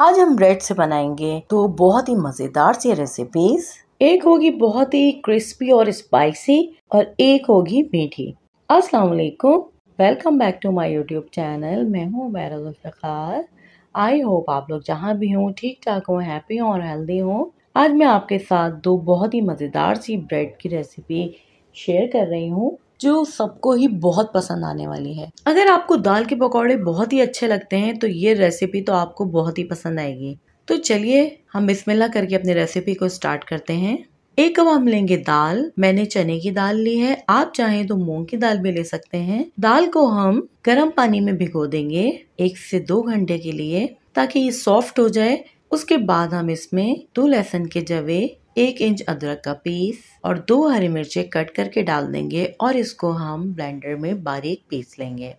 आज हम ब्रेड से बनाएंगे तो बहुत ही मज़ेदार सी रेसिपीज एक होगी बहुत ही क्रिस्पी और स्पाइसी और एक होगी मीठी अस्सलाम वालेकुम welcome back to my YouTube channel मैं हूँ बैरज़ुल्फ़ार आई होप आप लोग जहाँ भी हों ठीक ठाक हों हैप्पी हों और हेल्दी हों आज मैं आपके साथ दो बहुत ही मज़ेदार सी ब्रेड की रेसिपी शेयर कर रही हूँ जो सबको ही बहुत पसंद आने वाली है अगर आपको दाल के पकौड़े बहुत ही अच्छे लगते हैं तो ये रेसिपी तो आपको बहुत ही पसंद आएगी तो चलिए हम बिस्मिल्लाह करके अपनी रेसिपी को स्टार्ट करते हैं एक कप हम लेंगे दाल मैंने चने की दाल ली है आप चाहें तो मूंग की दाल भी ले सकते हैं दाल को हम गर्म पानी में भिगो देंगे एक से दो घंटे के लिए ताकि ये सॉफ्ट हो जाए उसके बाद हम इसमें दो लहसुन के जवे एक इंच अदरक का पीस और दो हरी मिर्चें कट करके डाल देंगे और इसको हम ब्लेंडर में बारीक पीस लेंगे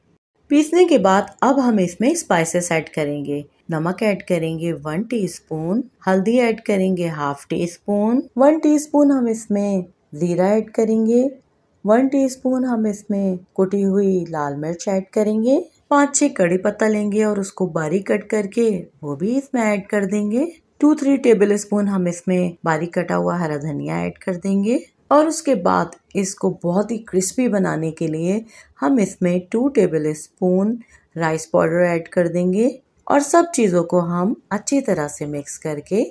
पीसने के बाद अब हम इसमें स्पाइसेस ऐड करेंगे नमक ऐड करेंगे वन टीस्पून, हल्दी ऐड करेंगे half teaspoon one tea हम इसमें ज़ीरा ऐड करेंगे वन टी हम इसमें कुटी हुई लाल मिर्च ऐड करेंगे पाँच छह कड़ी पत्ता लेंगे और उसको बारीक कट करके वो भी इसमें ऐड कर देंगे टू थ्री टेबल स्पून हम इसमें बारीक कटा हुआ हरा धनिया ऐड कर देंगे और उसके बाद इसको बहुत ही क्रिस्पी बनाने के लिए हम इसमें two tablespoon rice powder add कर देंगे और सब चीज़ों को हम अच्छी तरह से मिक्स करके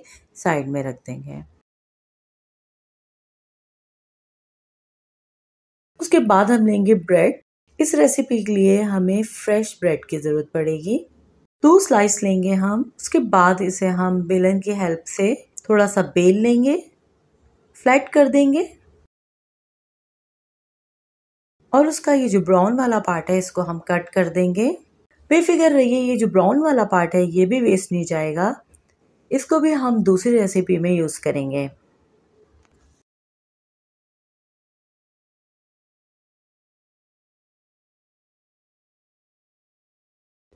साइड में रख देंगे उसके बाद हम लेंगे ब्रेड इस रेसिपी के लिए हमें फ्रेश ब्रेड की ज़रूरत पड़ेगी दो स्लाइस लेंगे हम उसके बाद इसे हम बेलन की हेल्प से थोड़ा सा बेल लेंगे फ्लैट कर देंगे और उसका ये जो ब्राउन वाला पार्ट है इसको हम कट कर देंगे बेफिक्र रहिए ये जो ब्राउन वाला पार्ट है ये भी वेस्ट नहीं जाएगा इसको भी हम दूसरी रेसिपी में यूज़ करेंगे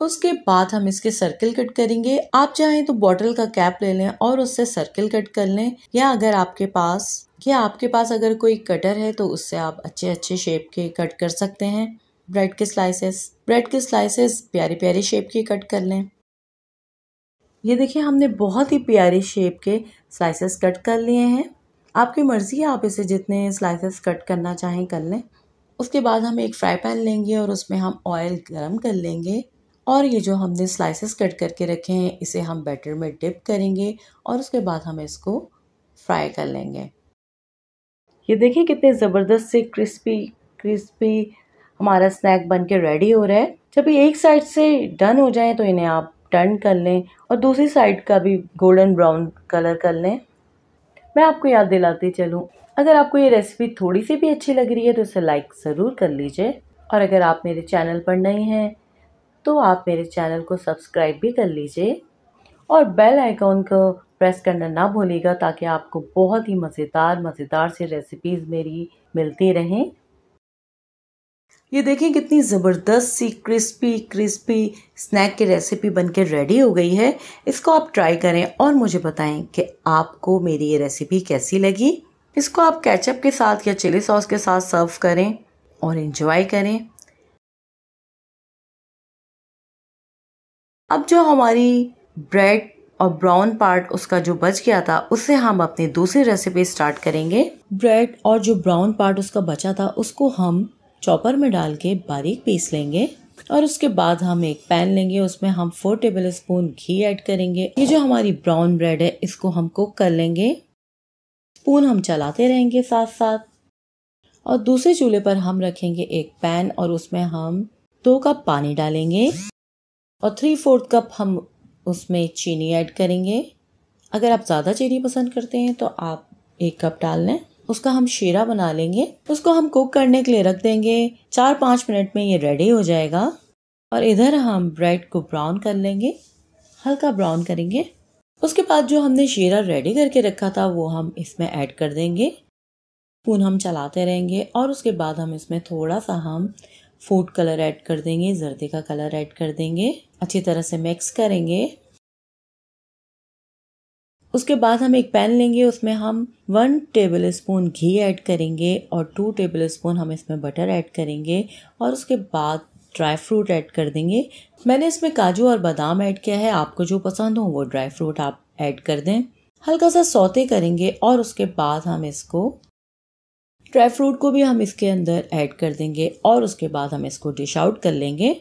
उसके बाद हम इसके सर्किल कट करेंगे आप चाहें तो बॉटल का कैप ले लें और उससे सर्किल कट कर लें या अगर आपके पास या आपके पास अगर कोई कटर है तो उससे आप अच्छे अच्छे शेप के कट कर सकते हैं ब्रेड के स्लाइसेस ब्रेड के स्लाइसेस प्यारे प्यारे शेप के कट कर लें ये देखिए हमने बहुत ही प्यारे शेप के स्लाइसेस कट कर लिए हैं आपकी मर्ज़ी है आप इसे जितने स्लाइसेस कट करना चाहें कर लें उसके बाद हम एक फ्राई पैन लेंगे और उसमें हम ऑयल गरम कर लेंगे और ये जो हमने स्लाइसेस कट करके रखे हैं इसे हम बैटर में डिप करेंगे और उसके बाद हम इसको फ्राई कर लेंगे ये देखिए कितने ज़बरदस्त से क्रिस्पी क्रिस्पी हमारा स्नैक बन के रेडी हो रहा है जब ये एक साइड से डन हो जाए तो इन्हें आप टर्न कर लें और दूसरी साइड का भी गोल्डन ब्राउन कलर कर लें मैं आपको याद दिलाती चलूँ अगर आपको ये रेसिपी थोड़ी सी भी अच्छी लग रही है तो इसे लाइक ज़रूर कर लीजिए और अगर आप मेरे चैनल पर नए हैं तो आप मेरे चैनल को सब्सक्राइब भी कर लीजिए और बेल आइकॉन को प्रेस करना ना भूलिएगा ताकि आपको बहुत ही मज़ेदार मज़ेदार से रेसिपीज़ मेरी मिलती रहें ये देखें कितनी ज़बरदस्त सी क्रिस्पी क्रिस्पी स्नैक की रेसिपी बनके रेडी हो गई है इसको आप ट्राई करें और मुझे बताएं कि आपको मेरी ये रेसिपी कैसी लगी इसको आप कैचअप के साथ या चिली सॉस के साथ सर्व करें और इन्जॉय करें अब जो हमारी ब्रेड और ब्राउन पार्ट उसका जो बच गया था उससे हम अपनी दूसरी रेसिपी स्टार्ट करेंगे ब्रेड और जो ब्राउन पार्ट उसका बचा था उसको हम चॉपर में डाल के बारीक पीस लेंगे और उसके बाद हम एक पैन लेंगे उसमें हम फोर टेबल स्पून घी ऐड करेंगे ये जो हमारी ब्राउन ब्रेड है इसको हम कुक कर लेंगे स्पून हम चलाते रहेंगे साथ साथ और दूसरे चूल्हे पर हम रखेंगे एक पैन और उसमें हम दो कप पानी डालेंगे और थ्री फोर्थ कप हम उसमें चीनी ऐड करेंगे अगर आप ज़्यादा चीनी पसंद करते हैं तो आप एक कप डाल लें उसका हम शीरा बना लेंगे उसको हम कुक करने के लिए रख देंगे चार पाँच मिनट में ये रेडी हो जाएगा और इधर हम ब्रेड को ब्राउन कर लेंगे हल्का ब्राउन करेंगे उसके बाद जो हमने शीरा रेडी करके रखा था वो हम इसमें ऐड कर देंगे स्पून हम चलाते रहेंगे और उसके बाद हम इसमें थोड़ा सा हम फूड कलर ऐड कर देंगे जर्दे का कलर ऐड कर देंगे अच्छी तरह से मिक्स करेंगे उसके बाद हम एक पैन लेंगे उसमें हम वन टेबल स्पून घी ऐड करेंगे और टू टेबल स्पून हम इसमें बटर ऐड करेंगे और उसके बाद ड्राई फ्रूट ऐड कर देंगे मैंने इसमें काजू और बादाम ऐड किया है आपको जो पसंद हो वो ड्राई फ्रूट आप ऐड कर दें हल्का सा सौते करेंगे और उसके बाद हम इसको ड्राई फ्रूट को भी हम इसके अंदर ऐड कर देंगे और उसके बाद हम इसको डिश आउट कर लेंगे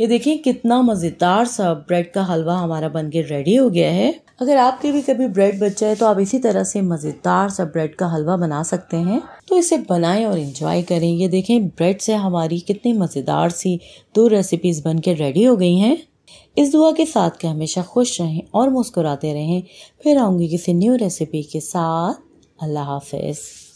ये देखिए कितना मज़ेदार सा ब्रेड का हलवा हमारा बन के रेडी हो गया है अगर आपके भी कभी ब्रेड बच जाए तो आप इसी तरह से मज़ेदार सा ब्रेड का हलवा बना सकते हैं तो इसे बनाएं और इन्जॉय करें ये देखें ब्रेड से हमारी कितनी मज़ेदार सी दो रेसिपीज़ बन के रेडी हो गई हैं इस दुआ के साथ के हमेशा खुश रहें और मुस्कुराते रहें फिर आऊँगी किसी न्यू रेसिपी के साथ अल्लाह हाफिज़